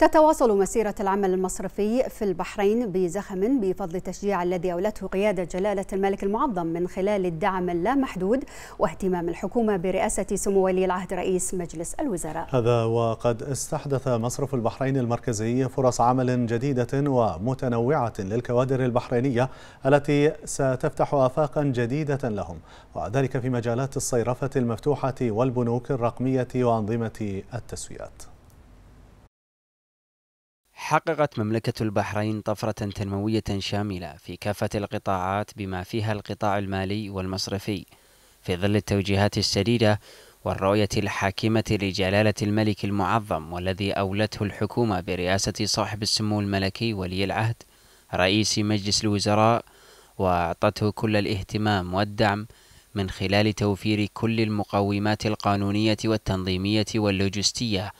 تتواصل مسيرة العمل المصرفي في البحرين بزخم بفضل التشجيع الذي أولته قيادة جلالة الملك المعظم من خلال الدعم اللامحدود واهتمام الحكومة برئاسة سمو ولي العهد رئيس مجلس الوزراء هذا وقد استحدث مصرف البحرين المركزي فرص عمل جديدة ومتنوعة للكوادر البحرينية التي ستفتح آفاقا جديدة لهم وذلك في مجالات الصيرفة المفتوحة والبنوك الرقمية وأنظمة التسويات حققت مملكة البحرين طفرة تنموية شاملة في كافة القطاعات بما فيها القطاع المالي والمصرفي في ظل التوجيهات السديدة والرؤية الحاكمة لجلالة الملك المعظم والذي أولته الحكومة برئاسة صاحب السمو الملكي ولي العهد رئيس مجلس الوزراء وأعطته كل الاهتمام والدعم من خلال توفير كل المقومات القانونية والتنظيمية واللوجستية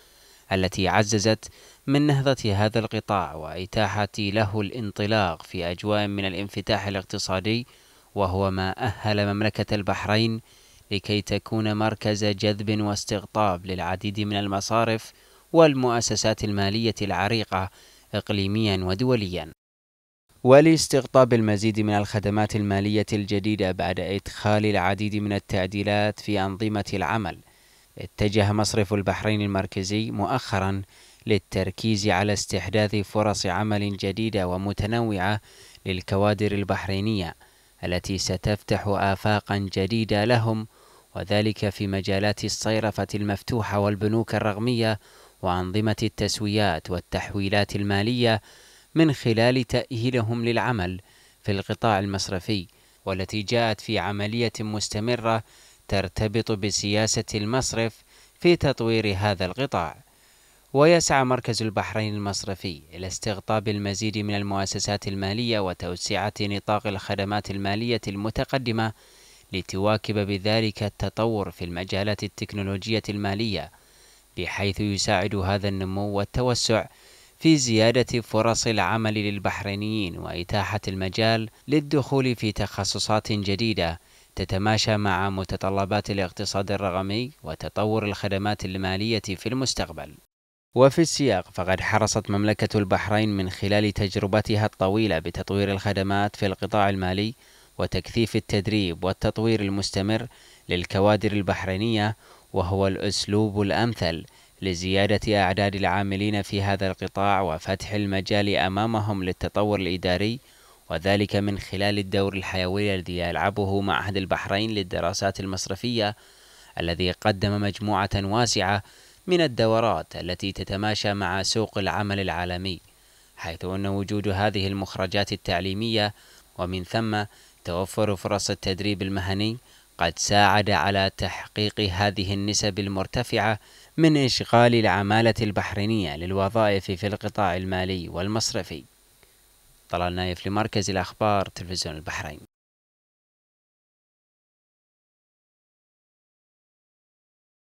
التي عززت من نهضة هذا القطاع وإتاحة له الانطلاق في أجواء من الانفتاح الاقتصادي وهو ما أهل مملكة البحرين لكي تكون مركز جذب واستقطاب للعديد من المصارف والمؤسسات المالية العريقة إقليميا ودوليا ولاستقطاب المزيد من الخدمات المالية الجديدة بعد إدخال العديد من التعديلات في أنظمة العمل اتجه مصرف البحرين المركزي مؤخرا للتركيز على استحداث فرص عمل جديدة ومتنوعة للكوادر البحرينية التي ستفتح آفاقا جديدة لهم وذلك في مجالات الصيرفة المفتوحة والبنوك الرقمية وأنظمة التسويات والتحويلات المالية من خلال تأهيلهم للعمل في القطاع المصرفي والتي جاءت في عملية مستمرة ترتبط بسياسة المصرف في تطوير هذا القطاع ويسعى مركز البحرين المصرفي إلى استقطاب المزيد من المؤسسات المالية وتوسعة نطاق الخدمات المالية المتقدمة لتواكب بذلك التطور في المجالات التكنولوجية المالية بحيث يساعد هذا النمو والتوسع في زيادة فرص العمل للبحرينيين وإتاحة المجال للدخول في تخصصات جديدة تتماشى مع متطلبات الاقتصاد الرقمي وتطور الخدمات المالية في المستقبل. وفي السياق فقد حرصت مملكة البحرين من خلال تجربتها الطويلة بتطوير الخدمات في القطاع المالي وتكثيف التدريب والتطوير المستمر للكوادر البحرينية وهو الأسلوب الأمثل لزيادة أعداد العاملين في هذا القطاع وفتح المجال أمامهم للتطور الإداري وذلك من خلال الدور الحيوي الذي يلعبه معهد البحرين للدراسات المصرفية الذي قدم مجموعة واسعة من الدورات التي تتماشى مع سوق العمل العالمي حيث أن وجود هذه المخرجات التعليمية ومن ثم توفر فرص التدريب المهني قد ساعد على تحقيق هذه النسب المرتفعة من إشغال العمالة البحرينية للوظائف في القطاع المالي والمصرفي طلال نايف لمركز الأخبار تلفزيون البحرين